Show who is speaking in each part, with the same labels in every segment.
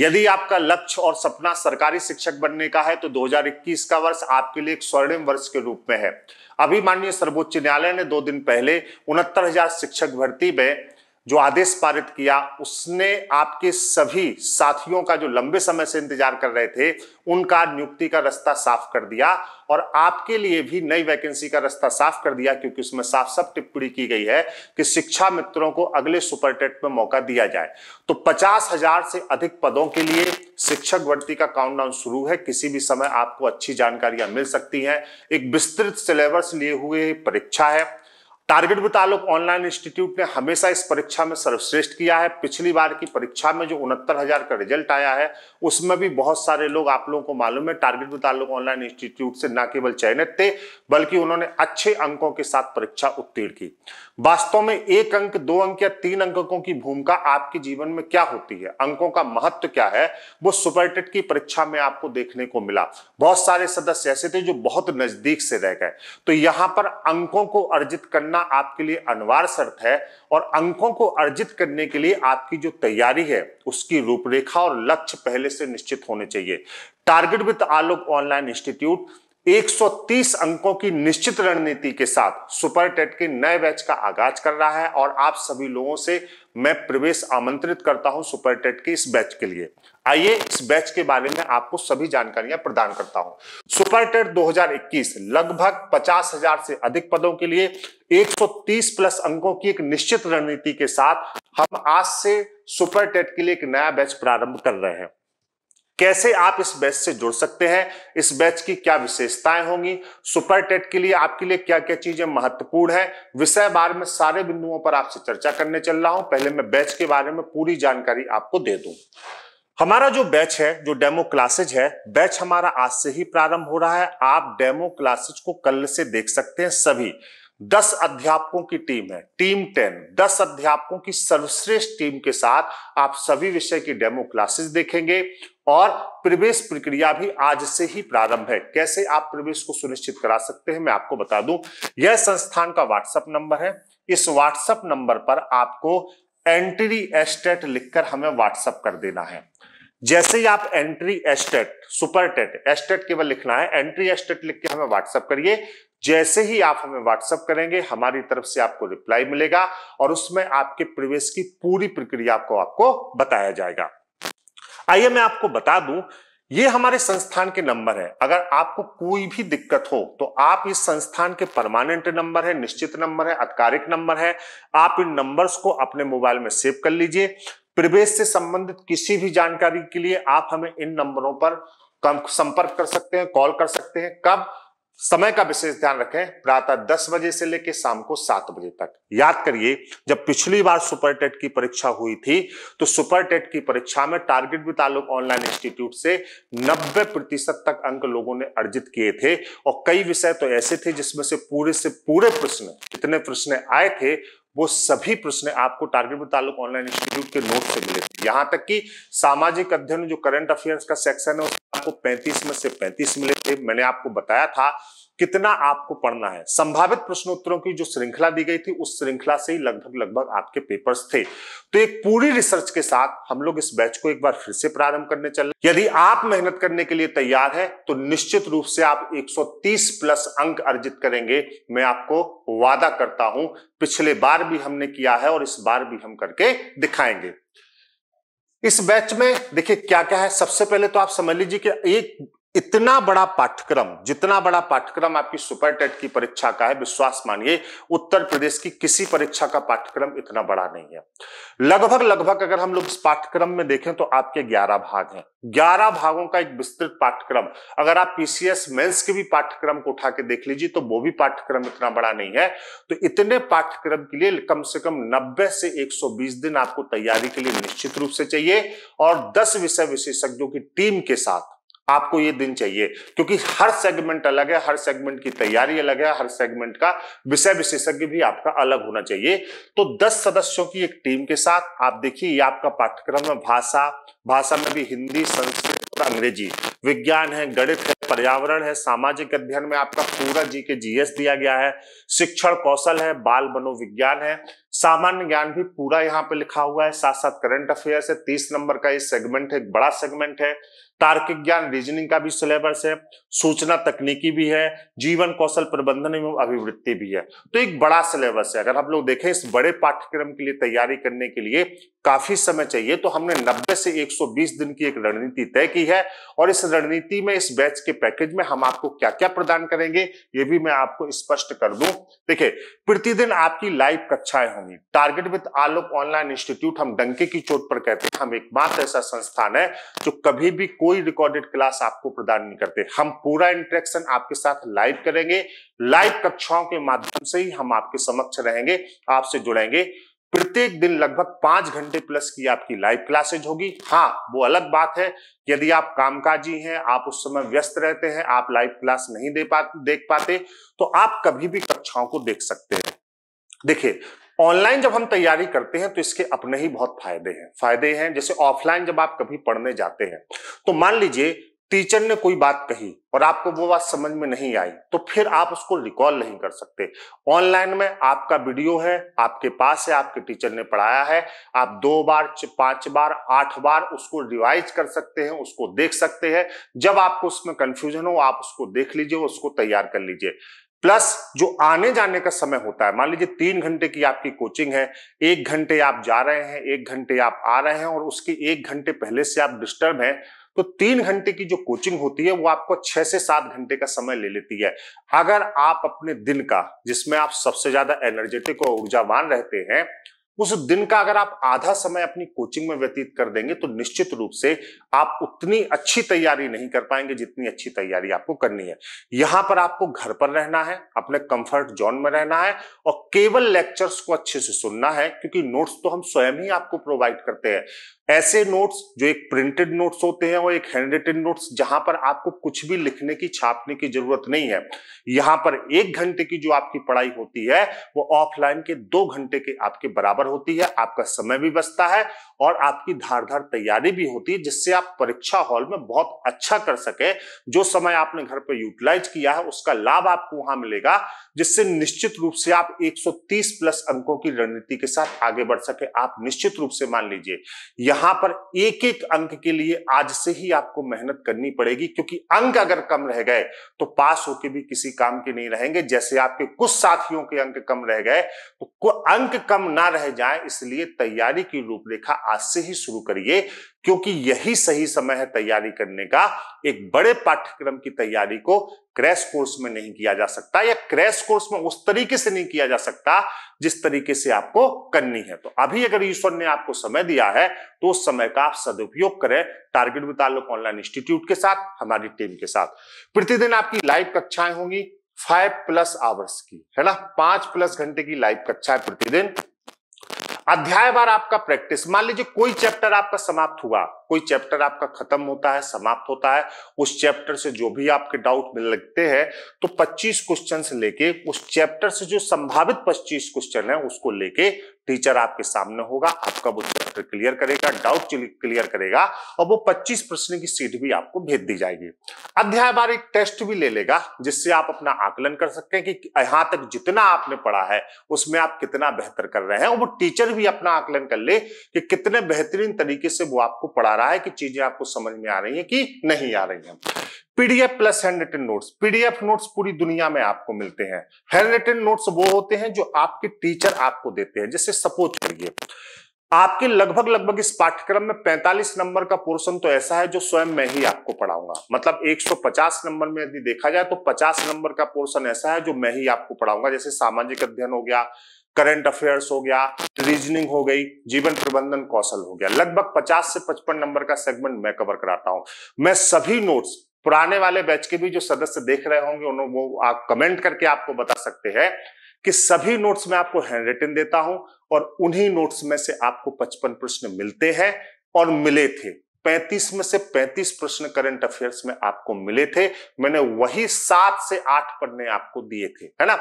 Speaker 1: यदि आपका लक्ष्य और सपना सरकारी शिक्षक बनने का है तो 2021 का वर्ष आपके लिए एक स्वर्णिम वर्ष के रूप में है अभी माननीय सर्वोच्च न्यायालय ने दो दिन पहले उनहत्तर शिक्षक भर्ती में जो आदेश पारित किया उसने आपके सभी साथियों का जो लंबे समय से इंतजार कर रहे थे उनका नियुक्ति का रास्ता साफ कर दिया और आपके लिए भी नई वैकेंसी का रास्ता साफ कर दिया क्योंकि उसमें साफ साफ टिप्पणी की गई है कि शिक्षा मित्रों को अगले सुपरटेट में मौका दिया जाए तो पचास हजार से अधिक पदों के लिए शिक्षक भर्ती का काउंटडाउन शुरू है किसी भी समय आपको अच्छी जानकारियां मिल सकती हैं एक विस्तृत सिलेबस लिए हुए परीक्षा है टारगेट बता ऑनलाइन इंस्टीट्यूट ने हमेशा इस परीक्षा में सर्वश्रेष्ठ किया है पिछली बार की परीक्षा में जो उनहत्तर हजार का रिजल्ट आया है उसमें भी बहुत सारे लोग आप लोगों को मालूम है टारगेट बता ऑनलाइन इंस्टीट्यूट से न केवल चयनित थे बल्कि उन्होंने अच्छे अंकों के साथ परीक्षा उत्तीर्ण की वास्तव में एक अंक दो अंक या तीन अंकों की भूमिका आपके जीवन में क्या होती है अंकों का महत्व क्या है वो सुपरटेट की परीक्षा में आपको देखने को मिला बहुत सारे सदस्य ऐसे थे जो बहुत नजदीक से रह गए तो यहां पर अंकों को अर्जित करना आपके लिए अनिवार्य शर्त है और अंकों को अर्जित करने के लिए आपकी जो तैयारी है उसकी रूपरेखा और लक्ष्य पहले से निश्चित होने चाहिए target with Alok online institute 130 अंकों की निश्चित रणनीति के साथ सुपर टेट के नए बैच का आगाज कर रहा है और आप सभी लोगों से मैं प्रवेश आमंत्रित करता हूं सुपर टेट के इस बैच के लिए आइए इस बैच के बारे में आपको सभी जानकारियां प्रदान करता हूं सुपर टेट 2021 लगभग 50,000 से अधिक पदों के लिए 130 प्लस अंकों की एक निश्चित रणनीति के साथ हम आज से सुपर टेट के लिए एक नया बैच प्रारंभ कर रहे हैं कैसे आप इस बैच से जुड़ सकते हैं इस बैच की क्या विशेषताएं होंगी सुपर टेट के लिए आपके लिए क्या क्या चीजें महत्वपूर्ण है विषय बार में सारे बिंदुओं पर आपसे चर्चा करने चल रहा हूं पहले मैं बैच के बारे में पूरी जानकारी आपको दे दूं हमारा जो बैच है जो डेमो क्लासेज है बैच हमारा आज से ही प्रारंभ हो रहा है आप डेमो क्लासेज को कल से देख सकते हैं सभी दस अध्यापकों की टीम है टीम टेन दस अध्यापकों की सर्वश्रेष्ठ टीम के साथ आप सभी विषय की डेमो क्लासेस देखेंगे और प्रवेश प्रक्रिया भी आज से ही प्रारंभ है कैसे आप प्रवेश को सुनिश्चित करा सकते हैं मैं आपको बता दूं यह संस्थान का व्हाट्सएप नंबर है इस व्हाट्सएप नंबर पर आपको एंट्री एस्टेट लिखकर हमें व्हाट्सएप कर देना है जैसे ही आप entry estate super TET estate केवल लिखना है एंट्री एस्टेट लिख के हमें व्हाट्सएप करिए जैसे ही आप हमें व्हाट्सअप करेंगे हमारी तरफ से आपको रिप्लाई मिलेगा और उसमें आपके प्रवेश की पूरी प्रक्रिया को आपको बताया जाएगा आइए मैं आपको बता दूं ये हमारे संस्थान के नंबर है अगर आपको कोई भी दिक्कत हो तो आप इस संस्थान के परमानेंट नंबर है निश्चित नंबर है आधिकारिक नंबर है आप इन नंबर्स को अपने मोबाइल में सेव कर लीजिए प्रवेश से संबंधित किसी भी जानकारी के लिए आप हमें इन नंबरों पर संपर्क कर सकते हैं कॉल कर सकते हैं कब समय का विशेष ध्यान रखें प्रातः 10 बजे से लेकर शाम को 7 बजे तक याद करिए जब पिछली बार सुपर टेट की परीक्षा हुई थी तो सुपर टेट की परीक्षा में टारगेट भी तालुक ऑनलाइन इंस्टीट्यूट से 90 प्रतिशत तक अंक लोगों ने अर्जित किए थे और कई विषय तो ऐसे थे जिसमें से पूरे से पूरे प्रश्न इतने प्रश्न आए थे वो सभी प्रश्न आपको टारगेट में ताल्लुक ऑनलाइन इंस्टीट्यूट के नोट से मिले यहाँ तक कि सामाजिक अध्ययन जो करंट अफेयर्स का सेक्शन है उसमें आपको 35 में से 35 मिले थे मैंने आपको बताया था कितना आपको पढ़ना है संभावित प्रश्नोत्तरों की जो श्रृंखला दी गई थी उस श्रृंखला से ही लगभग लगभग आपके पेपर्स थे तो एक पूरी रिसर्च के साथ हम लोग इस बैच को एक बार फिर से प्रारंभ करने चल रहे यदि आप मेहनत करने के लिए तैयार हैं तो निश्चित रूप से आप 130 प्लस अंक अर्जित करेंगे मैं आपको वादा करता हूं पिछले बार भी हमने किया है और इस बार भी हम करके दिखाएंगे इस बैच में देखिए क्या क्या है सबसे पहले तो आप समझ लीजिए कि एक इतना बड़ा पाठ्यक्रम जितना बड़ा पाठ्यक्रम आपकी सुपर टेट की परीक्षा का है विश्वास मानिए उत्तर प्रदेश की किसी परीक्षा का पाठ्यक्रम इतना बड़ा नहीं है लगभग लगभग अगर हम लोग इस पाठ्यक्रम में देखें तो आपके 11 भाग हैं 11 भागों का एक विस्तृत पाठ्यक्रम अगर आप पीसीएस मेंस के भी पाठ्यक्रम को उठा के देख लीजिए तो वो भी पाठ्यक्रम इतना बड़ा नहीं है तो इतने पाठ्यक्रम के लिए कम से कम नब्बे से एक दिन आपको तैयारी के लिए निश्चित रूप से चाहिए और दस विषय विशेषज्ञों की टीम के साथ आपको ये दिन चाहिए क्योंकि हर सेगमेंट अलग है हर सेगमेंट की तैयारी अलग है हर सेगमेंट का विषय विशेषज्ञ भी आपका अलग होना चाहिए तो 10 सदस्यों की एक टीम के साथ आप देखिए ये आपका पाठ्यक्रम है भाषा भाषा में भी हिंदी संस्कृत और अंग्रेजी विज्ञान है गणित है पर्यावरण है सामाजिक अध्ययन में आपका पूरा जी के जीएस दिया गया है शिक्षण कौशल है बाल मनोविज्ञान है सामान्य ज्ञान भी पूरा यहाँ पे लिखा हुआ है साथ साथ करंट अफेयर्स है तीस नंबर का ये सेगमेंट है एक बड़ा सेगमेंट है तार्किक ज्ञान रीजनिंग का भी सिलेबस है सूचना तकनीकी भी है जीवन कौशल प्रबंधन एवं अभिवृत्ति भी है तो एक बड़ा सिलेबस है अगर हम लोग देखें इस बड़े पाठ्यक्रम के लिए तैयारी करने के लिए काफी समय चाहिए तो हमने 90 से 120 दिन की एक रणनीति तय की है और इस रणनीति में इस बैच के पैकेज में हम आपको क्या क्या प्रदान करेंगे ये भी मैं आपको स्पष्ट कर दू देखिये प्रतिदिन आपकी लाइव कक्षाएं होंगी आदमी target with Alok online institute हम डंके की चोट पर कहते हैं हम एकमात्र ऐसा संस्थान है जो कभी भी कोई रिकॉर्डेड क्लास आपको प्रदान नहीं करते हम पूरा इंटरेक्शन आपके साथ लाइव करेंगे लाइव कक्षाओं के माध्यम से ही हम आपके समक्ष रहेंगे आपसे जुड़ेंगे प्रत्येक दिन लगभग पांच घंटे प्लस की आपकी लाइव क्लासेज होगी हाँ वो अलग बात है यदि आप कामकाजी हैं आप उस समय व्यस्त रहते हैं आप लाइव क्लास नहीं दे पा देख पाते तो आप कभी भी कक्षाओं को देख सकते हैं देखिए ऑनलाइन जब हम तैयारी करते हैं तो इसके अपने ही बहुत फायदे हैं फायदे हैं जैसे ऑफलाइन जब आप कभी पढ़ने जाते हैं तो मान लीजिए टीचर ने कोई बात कही और आपको वो बात समझ में नहीं आई तो फिर आप उसको रिकॉल नहीं कर सकते ऑनलाइन में आपका वीडियो है आपके पास है आपके टीचर ने पढ़ाया है आप दो बार पांच बार आठ बार उसको रिवाइज कर सकते हैं उसको देख सकते हैं जब आपको उसमें कंफ्यूजन हो आप उसको देख लीजिए उसको तैयार कर लीजिए प्लस जो आने जाने का समय होता है मान लीजिए तीन घंटे की आपकी कोचिंग है एक घंटे आप जा रहे हैं एक घंटे आप आ रहे हैं और उसके एक घंटे पहले से आप डिस्टर्ब हैं तो तीन घंटे की जो कोचिंग होती है वो आपको छह से सात घंटे का समय ले लेती है अगर आप अपने दिन का जिसमें आप सबसे ज्यादा एनर्जेटिक और ऊर्जावान रहते हैं उस दिन का अगर आप आधा समय अपनी कोचिंग में व्यतीत कर देंगे तो निश्चित रूप से आप उतनी अच्छी तैयारी नहीं कर पाएंगे जितनी अच्छी तैयारी आपको करनी है यहां पर आपको घर पर रहना है अपने कंफर्ट जोन में रहना है और केवल लेक्चर्स को अच्छे से सुनना है क्योंकि नोट्स तो हम स्वयं ही आपको प्रोवाइड करते हैं ऐसे नोट्स जो एक प्रिंटेड नोट्स होते हैं और एक हैंड रिटेड नोट्स जहां पर आपको कुछ भी लिखने की छापने की जरूरत नहीं है यहां पर एक घंटे की जो आपकी पढ़ाई होती है वो ऑफलाइन के दो घंटे के आपके बराबर होती है आपका समय भी बचता है और आपकी धारधार तैयारी भी होती है जिससे आप परीक्षा हॉल में बहुत अच्छा कर सके जो समय आपने घर पर यूटिलाइज किया है उसका लाभ आपको वहां मिलेगा जिससे निश्चित रूप से आप एक प्लस अंकों की रणनीति के साथ आगे बढ़ सके आप निश्चित रूप से मान लीजिए यहां यहां पर एक एक अंक के लिए आज से ही आपको मेहनत करनी पड़ेगी क्योंकि अंक अगर कम रह गए तो पास होके भी किसी काम के नहीं रहेंगे जैसे आपके कुछ साथियों के अंक कम रह गए तो अंक कम ना रह जाए इसलिए तैयारी की रूपरेखा आज से ही शुरू करिए क्योंकि यही सही समय है तैयारी करने का एक बड़े पाठ्यक्रम की तैयारी को क्रैश कोर्स में नहीं किया जा सकता या क्रैश कोर्स में उस तरीके से नहीं किया जा सकता जिस तरीके से आपको करनी है तो अभी अगर ईश्वर ने आपको समय दिया है तो उस समय का आप सदुपयोग करें टारगेट विद ऑनलाइन इंस्टीट्यूट के साथ हमारी टीम के साथ प्रतिदिन आपकी लाइव कक्षाएं होंगी फाइव प्लस आवर्स की है ना पांच प्लस घंटे की लाइव कक्षाएं प्रतिदिन अध्याय बार आपका प्रैक्टिस मान लीजिए कोई चैप्टर आपका समाप्त हुआ कोई चैप्टर आपका खत्म होता है समाप्त होता है उस चैप्टर से जो भी आपके डाउट लगते हैं तो 25 क्वेश्चन लेके उस चैप्टर से जो संभावित 25 क्वेश्चन है उसको लेके टीचर आपके सामने होगा आपका वो चैप्टर क्लियर करेगा डाउट क्लियर करेगा और वो 25 प्रश्न की सीट भी आपको भेज दी जाएगी अध्याय बार एक टेस्ट भी ले लेगा जिससे आप अपना आकलन कर सकते हैं कि यहां तक जितना आपने पढ़ा है उसमें आप कितना बेहतर कर रहे हैं और वो टीचर भी अपना आकलन कर ले कि कितने बेहतरीन तरीके से वो आपको पढ़ा रहा है कि चीजें आपको समझ में आ रही हैं कि नहीं आ रही हैं PDF plus hand written notes PDF notes पूरी दुनिया में आपको मिलते हैं हैंड रिटन नोट्स वो होते हैं जो आपके टीचर आपको देते हैं जैसे सपोज करिए आपके लगभग लगभग इस पाठ्यक्रम में 45 नंबर का पोर्शन तो ऐसा है जो स्वयं मैं ही आपको पढ़ाऊंगा मतलब 150 नंबर में यदि देखा जाए तो 50 नंबर का पोर्शन ऐसा है जो मैं ही आपको पढ़ाऊंगा जैसे सामाजिक अध्ययन हो गया करंट अफेयर्स हो गया रीजनिंग हो गई जीवन प्रबंधन कौशल हो गया लगभग 50 से 55 नंबर का सेगमेंट मैं कवर कराता हूं मैं सभी नोट्स पुराने वाले बैच के भी जो सदस्य देख रहे होंगे उन्होंने वो आप कमेंट करके आपको बता सकते हैं कि सभी नोट्स में आपको हैंड रिटन देता हूं और उन्हीं नोट्स में से आपको 55 प्रश्न मिलते हैं और मिले थे 35 में से 35 प्रश्न करंट अफेयर्स में आपको मिले थे मैंने वही सात से आठ पढ़ने आपको दिए थे है ना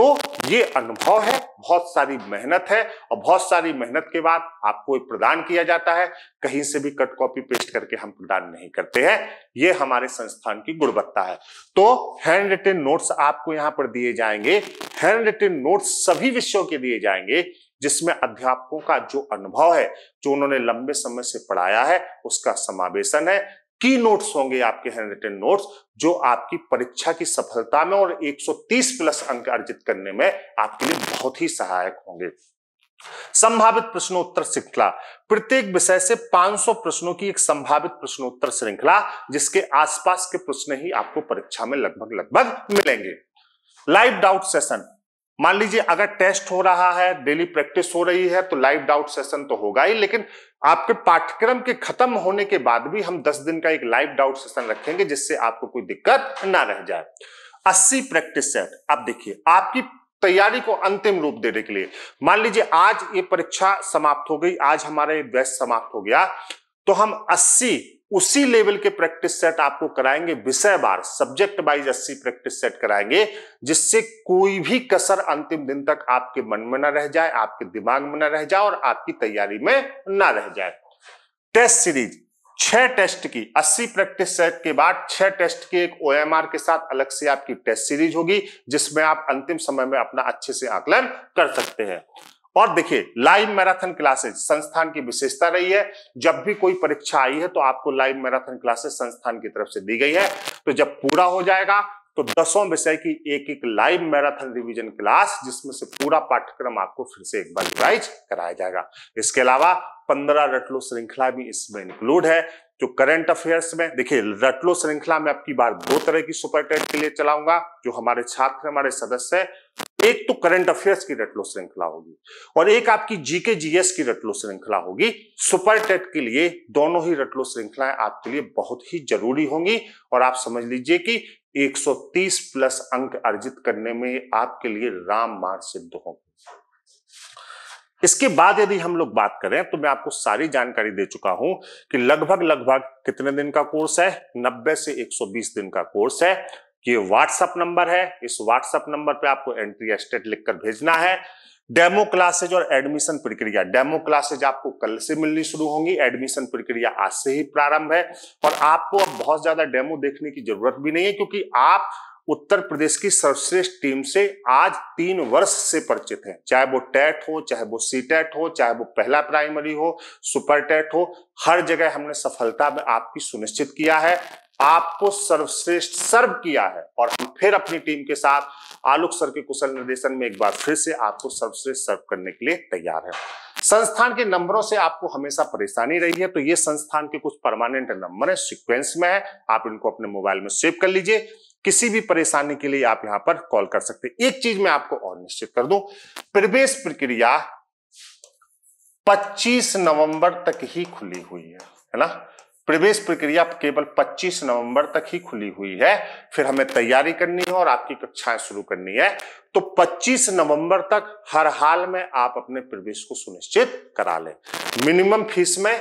Speaker 1: तो ये अनुभव है बहुत सारी मेहनत है और बहुत सारी मेहनत के बाद आपको प्रदान किया जाता है कहीं से भी कट कॉपी पेस्ट करके हम प्रदान नहीं करते हैं ये हमारे संस्थान की गुणवत्ता है तो हैंड रिटेन नोट्स आपको यहां पर दिए जाएंगे हैंड रिटेन नोट्स सभी विषयों के दिए जाएंगे जिसमें अध्यापकों का जो अनुभव है जो उन्होंने लंबे समय से पढ़ाया है उसका समावेशन है की नोट्स होंगे आपके हैंड रिटन नोट्स जो आपकी परीक्षा की सफलता में और 130 प्लस अंक अर्जित करने में आपके लिए बहुत ही सहायक होंगे संभावित प्रश्नोत्तर श्रृंखला प्रत्येक विषय से 500 प्रश्नों की एक संभावित प्रश्नोत्तर श्रृंखला जिसके आसपास के प्रश्न ही आपको परीक्षा में लगभग लगभग मिलेंगे लाइव डाउट सेशन मान लीजिए अगर टेस्ट हो रहा है डेली प्रैक्टिस हो रही है तो लाइव डाउट सेशन तो होगा ही लेकिन आपके पाठ्यक्रम के खत्म होने के बाद भी हम 10 दिन का एक लाइव डाउट सेशन रखेंगे जिससे आपको कोई दिक्कत ना रह जाए 80 प्रैक्टिस सेट आप देखिए आपकी तैयारी को अंतिम रूप देने के लिए मान लीजिए आज ये परीक्षा समाप्त हो गई आज हमारा ये बेस्ट समाप्त हो गया तो हम 80 उसी लेवल के प्रैक्टिस सेट आपको कराएंगे विषय बार सब्जेक्ट वाइज अस्सी प्रैक्टिस सेट कराएंगे जिससे कोई भी कसर अंतिम दिन तक आपके मन में ना रह जाए आपके दिमाग में ना रह जाए और आपकी तैयारी में ना रह जाए टेस्ट सीरीज छह टेस्ट की अस्सी प्रैक्टिस सेट के बाद छह टेस्ट की एक ओएमआर के साथ अलग से आपकी टेस्ट सीरीज होगी जिसमें आप अंतिम समय में अपना अच्छे से आकलन कर सकते हैं और देखिए लाइव मैराथन क्लासेस संस्थान की विशेषता रही है जब भी कोई परीक्षा आई है तो आपको लाइव मैराथन क्लासेस संस्थान की तरफ से दी गई है तो जब पूरा हो जाएगा तो दसों विषय की एक एक लाइव मैराथन रिवीजन क्लास जिसमें से पूरा पाठ्यक्रम आपको फिर से एक बार राइज कराया जाएगा इसके अलावा पंद्रह रटलो श्रृंखला भी इसमें इंक्लूड है जो करंट अफेयर्स में देखिए रटलो श्रृंखला में आपकी बार दो तरह की सुपर टेट के लिए चलाऊंगा जो हमारे छात्र हमारे सदस्य है एक तो करंट अफेयर्स की रटलो श्रृंखला होगी और एक आपकी जीके जीएस की रटलो श्रृंखला होगी सुपर टेट के लिए दोनों ही रटलो श्रृंखलाएं आपके लिए बहुत ही जरूरी होंगी और आप समझ लीजिए कि 130 प्लस अंक अर्जित करने में आपके लिए राम मार सिद्ध होंगे इसके बाद यदि हम लोग बात करें तो मैं आपको सारी जानकारी दे चुका हूं कि लगभग लगभग कितने दिन का कोर्स है 90 से 120 दिन का कोर्स है कि व्हाट्सएप व्हाट्सअप नंबर है इस व्हाट्सअप नंबर पे आपको एंट्री एस्टेट लिखकर भेजना है डेमो क्लासेज और एडमिशन प्रक्रिया डेमो क्लासेज आपको कल से मिलनी शुरू होंगी एडमिशन प्रक्रिया आज से ही प्रारंभ है और आपको अब बहुत ज्यादा डेमो देखने की जरूरत भी नहीं है क्योंकि आप उत्तर प्रदेश की सर्वश्रेष्ठ टीम से आज तीन वर्ष से परिचित हैं चाहे वो टेट हो चाहे वो सी टेट हो चाहे वो पहला प्राइमरी हो सुपर टेट हो हर जगह हमने सफलता में आपकी सुनिश्चित किया है आपको सर्वश्रेष्ठ सर्व किया है और हम फिर अपनी टीम के साथ आलोक सर के कुशल निर्देशन में एक बार फिर से आपको सर्वश्रेष्ठ सर्व करने के लिए तैयार है संस्थान के नंबरों से आपको हमेशा परेशानी रही है तो ये संस्थान के कुछ परमानेंट नंबर है सिक्वेंस में है आप इनको अपने मोबाइल में सेव कर लीजिए किसी भी परेशानी के लिए आप यहां पर कॉल कर सकते हैं एक चीज मैं आपको और निश्चित कर दूं प्रवेश प्रक्रिया 25 नवंबर तक ही खुली हुई है है ना प्रवेश प्रक्रिया केवल 25 नवंबर तक ही खुली हुई है फिर हमें तैयारी करनी है और आपकी कक्षाएं शुरू करनी है तो 25 नवंबर तक हर हाल में आप अपने प्रवेश को सुनिश्चित करा लें मिनिमम फीस में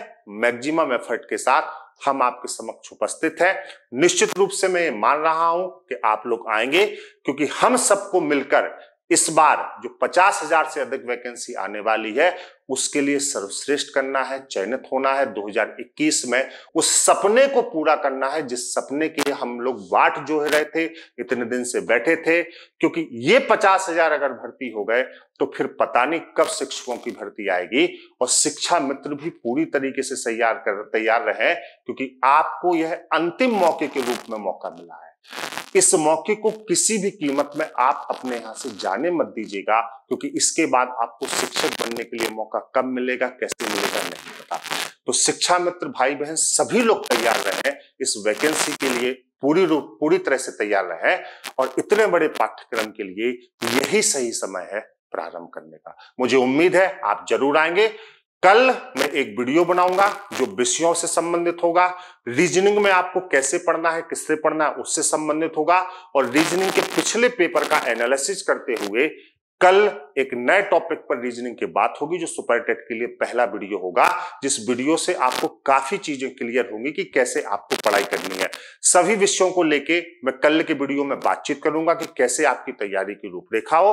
Speaker 1: मैक्सिमम एफर्ट के साथ हम आपके समक्ष उपस्थित हैं निश्चित रूप से मैं मान रहा हूं कि आप लोग आएंगे क्योंकि हम सबको मिलकर इस बार जो पचास हजार से अधिक वैकेंसी आने वाली है उसके लिए सर्वश्रेष्ठ करना है चयनित होना है 2021 में उस सपने को पूरा करना है जिस सपने के हम लोग वाट जो रहे थे इतने दिन से बैठे थे क्योंकि ये पचास हजार अगर भर्ती हो गए तो फिर पता नहीं कब शिक्षकों की भर्ती आएगी और शिक्षा मित्र भी पूरी तरीके से तैयार कर तैयार रहे क्योंकि आपको यह अंतिम मौके के रूप में मौका मिला है इस मौके को किसी भी कीमत में आप अपने यहां से जाने मत दीजिएगा क्योंकि इसके बाद आपको शिक्षक बनने के लिए मौका कब मिलेगा कैसे मिलेगा नहीं पता तो शिक्षा मित्र भाई बहन सभी लोग तैयार रहे इस वैकेंसी के लिए पूरी रूप पूरी तरह से तैयार रहे और इतने बड़े पाठ्यक्रम के लिए यही सही समय है प्रारंभ करने का मुझे उम्मीद है आप जरूर आएंगे कल मैं एक वीडियो बनाऊंगा जो विषयों से संबंधित होगा रीजनिंग में आपको कैसे पढ़ना है किससे पढ़ना है उससे संबंधित होगा और रीजनिंग के पिछले पेपर का एनालिसिस करते हुए कल एक नए टॉपिक पर रीजनिंग की बात होगी जो सुपर टेट के लिए पहला वीडियो होगा जिस वीडियो से आपको काफी चीजें क्लियर होंगी कि कैसे आपको पढ़ाई करनी है सभी विषयों को लेके मैं कल के वीडियो में बातचीत करूंगा कि कैसे आपकी तैयारी की रूपरेखा हो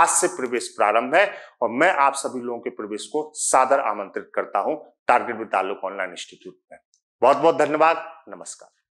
Speaker 1: आज से प्रवेश प्रारंभ है और मैं आप सभी लोगों के प्रवेश को सादर आमंत्रित करता हूं टारगेट विद्यालय ऑनलाइन इंस्टीट्यूट में बहुत बहुत धन्यवाद नमस्कार